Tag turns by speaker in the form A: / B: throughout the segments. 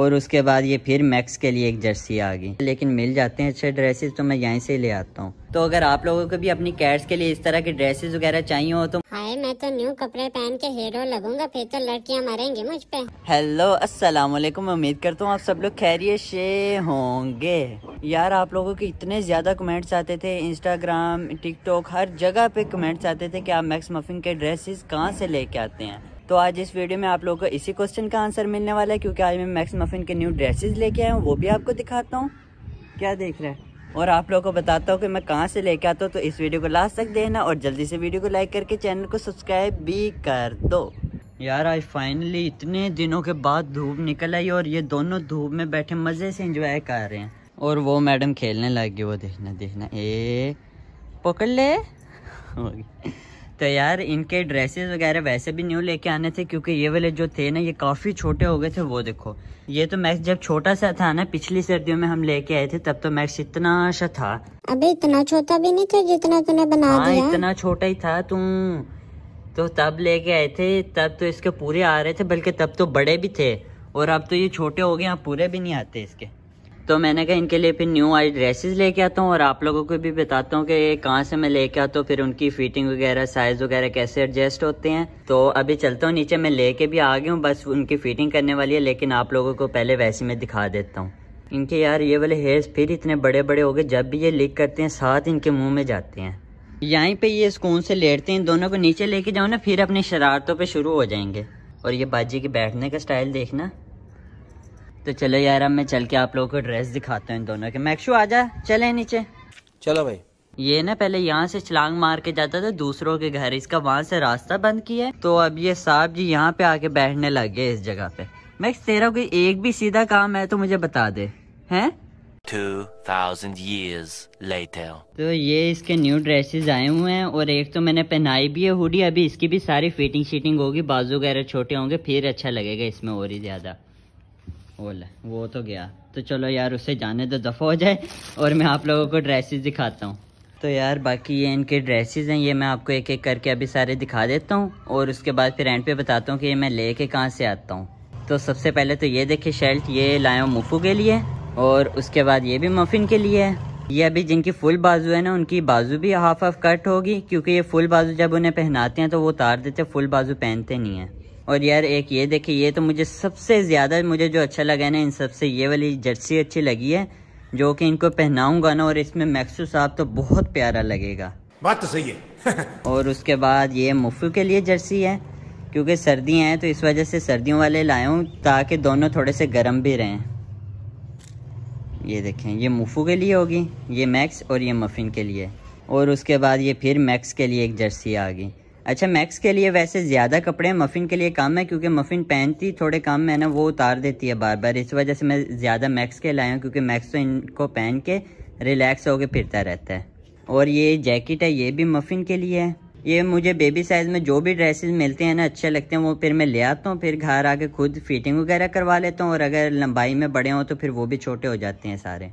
A: और उसके बाद ये फिर मैक्स के लिए एक जर्सी आ गई लेकिन मिल जाते हैं अच्छे ड्रेसेस तो मैं यहीं से ले आता हूँ तो अगर आप लोगों को भी अपनी कैट्स के लिए इस तरह के ड्रेसेस वगैरह चाहिए हो तो हाय मैं तो न्यू कपड़े पहन के हीरो लगूंगा फिर तो लड़कियाँ मरेंगी मुझ पे हेलो अस्सलाम उम्मीद करता हूँ आप सब लोग खैरियत से होंगे यार आप लोगों के इतने ज़्यादा कमेंट्स आते थे इंस्टाग्राम टिकटॉक हर जगह पे कमेंट्स आते थे की आप मैक्स मफिंग के ड्रेसेस कहाँ से लेके आते हैं तो आज इस वीडियो में आप लोगों को इसी क्वेश्चन का आंसर मिलने वाला है क्योंकि आज मैं मैक्स मफिन के न्यू ड्रेसेस लेके आया हूँ वो भी आपको दिखाता हूँ क्या देख रहे हैं और आप लोगों को बताता हूँ कि मैं कहाँ से लेके आता हूँ तो इस वीडियो को लास्ट तक देखना और जल्दी से वीडियो को लाइक करके चैनल को सब्सक्राइब भी कर दो यार आज फाइनली इतने दिनों के बाद धूप निकल आई और ये दोनों धूप में बैठे मज़े से इंजॉय कर रहे हैं और वो मैडम खेलने लग गई वो देखना देखना ए पकड़ ले तो यार इनके ड्रेसेस वगैरह वैसे भी न्यू लेके आने थे क्योंकि ये वाले जो थे ना ये काफ़ी छोटे हो गए थे वो देखो ये तो मैक्स जब छोटा सा था ना पिछली सर्दियों में हम लेके आए थे तब तो मैक्स इतना सा था अबे इतना छोटा भी नहीं था जितना तूने बना हाँ, दिया इतना छोटा ही था तुम तो तब लेके आए थे तब तो इसके पूरे आ रहे थे बल्कि तब तो बड़े भी थे और अब तो ये छोटे हो गए पूरे भी नहीं आते इसके तो मैंने कहा इनके लिए फिर न्यू आई ड्रेसेस लेके आता हूँ और आप लोगों को भी बताता हूँ कि ये कहाँ से मैं लेके आता हूँ फिर उनकी फिटिंग वगैरह साइज़ वगैरह कैसे एडजस्ट होते हैं तो अभी चलता हूँ नीचे मैं लेके भी आ गया हूँ बस उनकी फिटिंग करने वाली है लेकिन आप लोगों को पहले वैसे मैं दिखा देता हूँ इनके यार ये वाले हेयर्स फिर इतने बड़े बड़े हो गए जब भी ये लिक करते हैं साथ इनके मुँह में जाते हैं यहीं पर ये स्कून से लेटते हैं दोनों को नीचे लेके जाओ ना फिर अपनी शरारतों पर शुरू हो जाएंगे और ये बाजी के बैठने का स्टाइल देखना तो चलो यार अब मैं चल के आप लोगों को ड्रेस दिखाता हूँ इन दोनों के मैक्शू आ जा चले नीचे चलो भाई ये ना पहले यहाँ से छलांग मार के जाता था दूसरों के घर इसका वहां से रास्ता बंद किया तो अब ये साहब जी यहाँ पे आके बैठने लग गए इस जगह पे मैक्स तेरा कोई एक भी सीधा काम है तो मुझे बता दे हैं 2000 years later. तो ये इसके न्यू ड्रेसेस आए हुए हैं और एक तो मैंने पहनाई भी है हुडी अभी इसकी भी सारी फिटिंग शीटिंग होगी बाजू वगैरह छोटे होंगे फिर अच्छा लगेगा इसमें और ही ज्यादा ले वो तो गया तो चलो यार उसे जाने तो दफ़ा हो जाए और मैं आप लोगों को ड्रेसेस दिखाता हूँ तो यार बाकी ये इनके ड्रेसेस हैं ये मैं आपको एक एक करके अभी सारे दिखा देता हूँ और उसके बाद फिर एंड पे बताता हूँ कि ये मैं ले के कहाँ से आता हूँ तो सबसे पहले तो ये देखिए शर्ट ये लाया मुफू के लिए और उसके बाद ये भी मफिन के लिए है ये अभी जिनकी फुल बाजू है ना उनकी बाजू भी हाफ हाफ कट होगी क्योंकि ये फुल बाजू जब उन्हें पहनाते हैं तो वो उतार देते फुल बाजू पहनते नहीं है और यार एक ये देखिए ये तो मुझे सबसे ज़्यादा मुझे जो अच्छा लगा है ना इन सबसे ये वाली जर्सी अच्छी लगी है जो कि इनको पहनाऊंगा ना और इसमें मैक्सू साहब तो बहुत प्यारा लगेगा बात तो सही है और उसके बाद ये मुफू के लिए जर्सी है क्योंकि सर्दियाँ हैं तो इस वजह से सर्दियों वाले लाए हूँ ताकि दोनों थोड़े से गर्म भी रहें ये देखें ये मुफू के लिए होगी ये मैक्स और ये मफिन के लिए और उसके बाद ये फिर मैक्स के लिए एक जर्सी आ गई अच्छा मैक्स के लिए वैसे ज़्यादा कपड़े मफिन के लिए कम है क्योंकि मफिन पहनती थोड़े कम है ना वो उतार देती है बार बार इस वजह से मैं ज़्यादा मैक्स के लाया हूँ क्योंकि मैक्स तो इनको पहन के रिलैक्स होकर फिरता रहता है और ये जैकेट है ये भी मफिन के लिए है ये मुझे बेबी साइज़ में जो भी ड्रेसेस मिलते हैं ना अच्छे लगते हैं वो फिर मैं ले आता हूँ फिर घर आके खुद फिटिंग वगैरह करवा लेता हूँ और अगर लंबाई में बड़े हों तो फिर वो भी छोटे हो जाते हैं सारे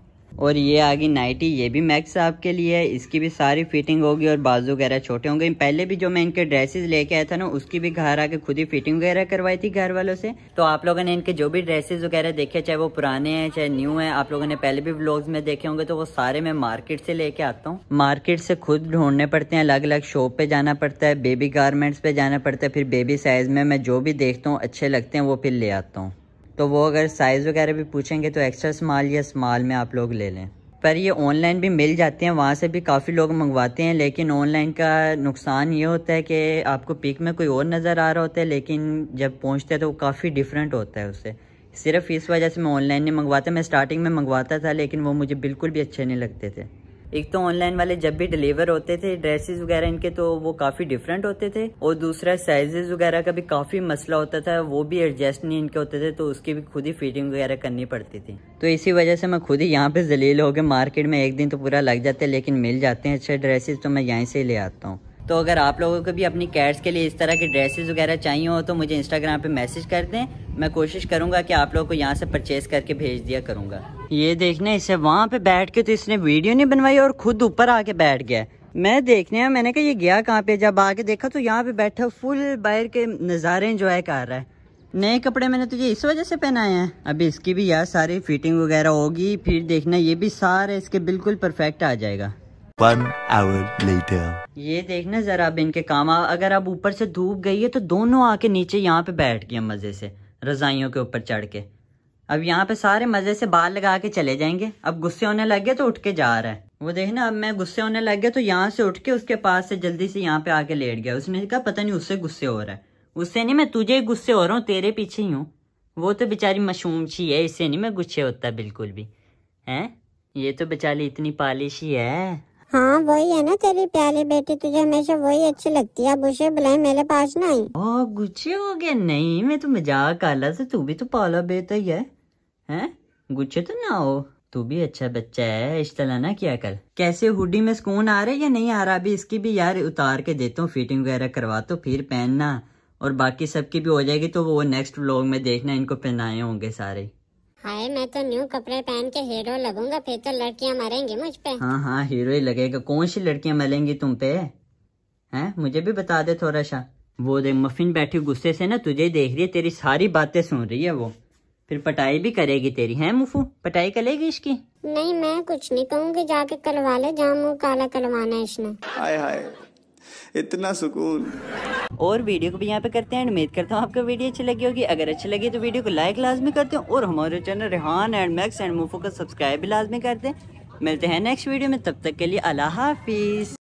A: और ये आ गई नाइटी ये भी मैक्स आपके लिए है इसकी भी सारी फिटिंग होगी और बाजू वगैरह छोटे होंगे पहले भी जो मैं इनके ड्रेसेस लेके आया था ना उसकी भी घर आके खुद ही फिटिंग वगैरह करवाई थी घर वालों से तो आप लोगों ने इनके जो भी ड्रेसेस वगैरह देखे चाहे वो पुराने हैं चाहे न्यू है आप लोगों ने पहले भी ब्लॉग्स में देखे होंगे तो वो सारे मैं मार्केट से लेके आता हूँ मार्केट से खुद ढूंढने पड़ते हैं अलग अलग शॉप पे जाना पड़ता है बेबी गारमेंट्स पे जाना पड़ता है फिर बेबी साइज में मैं जो भी देखता हूँ अच्छे लगते हैं वो फिर ले आता हूँ तो वो अगर साइज़ वगैरह भी पूछेंगे तो एक्स्ट्रा स्मॉल या स्मॉल में आप लोग ले लें पर ये ऑनलाइन भी मिल जाते हैं वहाँ से भी काफ़ी लोग मंगवाते हैं लेकिन ऑनलाइन का नुकसान ये होता है कि आपको पिक में कोई और नज़र आ रहा होता है लेकिन जब पहुँचते हैं तो काफ़ी डिफरेंट होता है उससे सिर्फ इस वजह से मैं ऑनलाइन नहीं मंगवाता मैं स्टार्टिंग में मंगवाता था लेकिन वो मुझे बिल्कुल भी अच्छे नहीं लगते थे एक तो ऑनलाइन वाले जब भी डिलीवर होते थे ड्रेसेस वगैरह इनके तो वो काफ़ी डिफरेंट होते थे और दूसरा साइजेस वगैरह का भी काफ़ी मसला होता था वो भी एडजस्ट नहीं इनके होते थे तो उसकी भी खुद ही फिटिंग वगैरह करनी पड़ती थी तो इसी वजह से मैं खुद ही यहाँ पे जलील हो गया मार्केट में एक दिन तो पूरा लग जाता है लेकिन मिल जाते हैं अच्छे ड्रेसेस तो मैं यहीं से ले आता हूँ तो अगर आप लोगों को भी अपनी कैट्स के लिए इस तरह के ड्रेसेस वगैरह चाहिए हो तो मुझे इंस्टाग्राम पे मैसेज कर दें मैं कोशिश करूँगा कि आप लोगों को यहाँ से परचेज़ करके भेज दिया करूँगा ये देखने इसे वहाँ पे बैठ के तो इसने वीडियो नहीं बनवाई और खुद ऊपर आके बैठ गया मैं देखने है, मैंने कहा ये गया कहाँ पे जब आके देखा तो यहाँ पे बैठा फुल बाहर के नज़ारे इंजॉय कर रहा है नए कपड़े मैंने तुझे इस वजह से पहनाए हैं अभी इसकी भी यार सारी फिटिंग वगैरह होगी फिर देखना ये भी सारे इसके बिल्कुल परफेक्ट आ जाएगा One hour later. ये देखना जरा अब इनके काम अगर अब ऊपर से धूप गई है तो दोनों आके नीचे यहाँ पे बैठ गया मजे से रजाइयों के ऊपर चढ़ के अब यहाँ पे सारे मजे से बाल लगा के चले जाएंगे अब गुस्से होने लग गए तो उठ के जा रहा है वो देखना अब मैं गुस्से होने लग गया तो यहाँ से उठ के उसके पास से जल्दी से यहाँ पे आके लेट गया उसने कहा पता नहीं उससे गुस्से हो रहा है उससे नहीं मैं तुझे गुस्से हो रहा हूँ तेरे पीछे ही हूँ वो तो बेचारी मशूम सी है इससे नहीं मैं गुस्से होता बिल्कुल भी है ये तो बेचारी इतनी पालिश ही है हाँ वही है ना तेरी प्यारी बेटी तुझे हमेशा वही अच्छी लगती है अब उसे बुलाए मेरे पास नहीं ओ गुच्छे हो गया नहीं मैं तो मजाक आला से तू भी तो पाला बेटा ही है हैं गुच्छे तो ना हो तू भी अच्छा बच्चा है इस तरह ना क्या कर कैसे हुडी में सुकून आ रहा है या नहीं आ रहा अभी इसकी भी यार उतार के देता हूँ फिटिंग वगैरह करवा तो फिर पहनना और बाकी सबकी भी हो जाएगी तो वो नेक्स्ट व्लॉग में देखना इनको पहनाए होंगे सारे हाय मैं तो न्यू कपड़े पहन के हीरो लगूंगा फिर तो लड़कियां मरेंगी मुझ पे हाँ हाँ हीरो ही लगेगा कौन सी लड़कियां मरेंगी तुम पे हैं मुझे भी बता दे थोड़ा सा वो देख मफिन बैठी गुस्से से ना तुझे ही देख रही है तेरी सारी बातें सुन रही है वो फिर पटाई भी करेगी तेरी है मुफू पटाई करेगी इसकी नहीं मैं कुछ नहीं कहूँगी जाके करवा ले जहाँ मुँह काला करवाना है इसने हाय हाय इतना सुकून और वीडियो को भी यहाँ पे करते हैं उम्मीद करता हूँ आपको वीडियो अच्छी लगी होगी अगर अच्छी लगी तो वीडियो को लाइक लाजमी करते हैं और हमारे channel Rihan and Max and Muffin का सब्सक्राइब भी लाजमी करते हैं मिलते हैं नेक्स्ट वीडियो में तब तक के लिए अल्लाह हाफिज़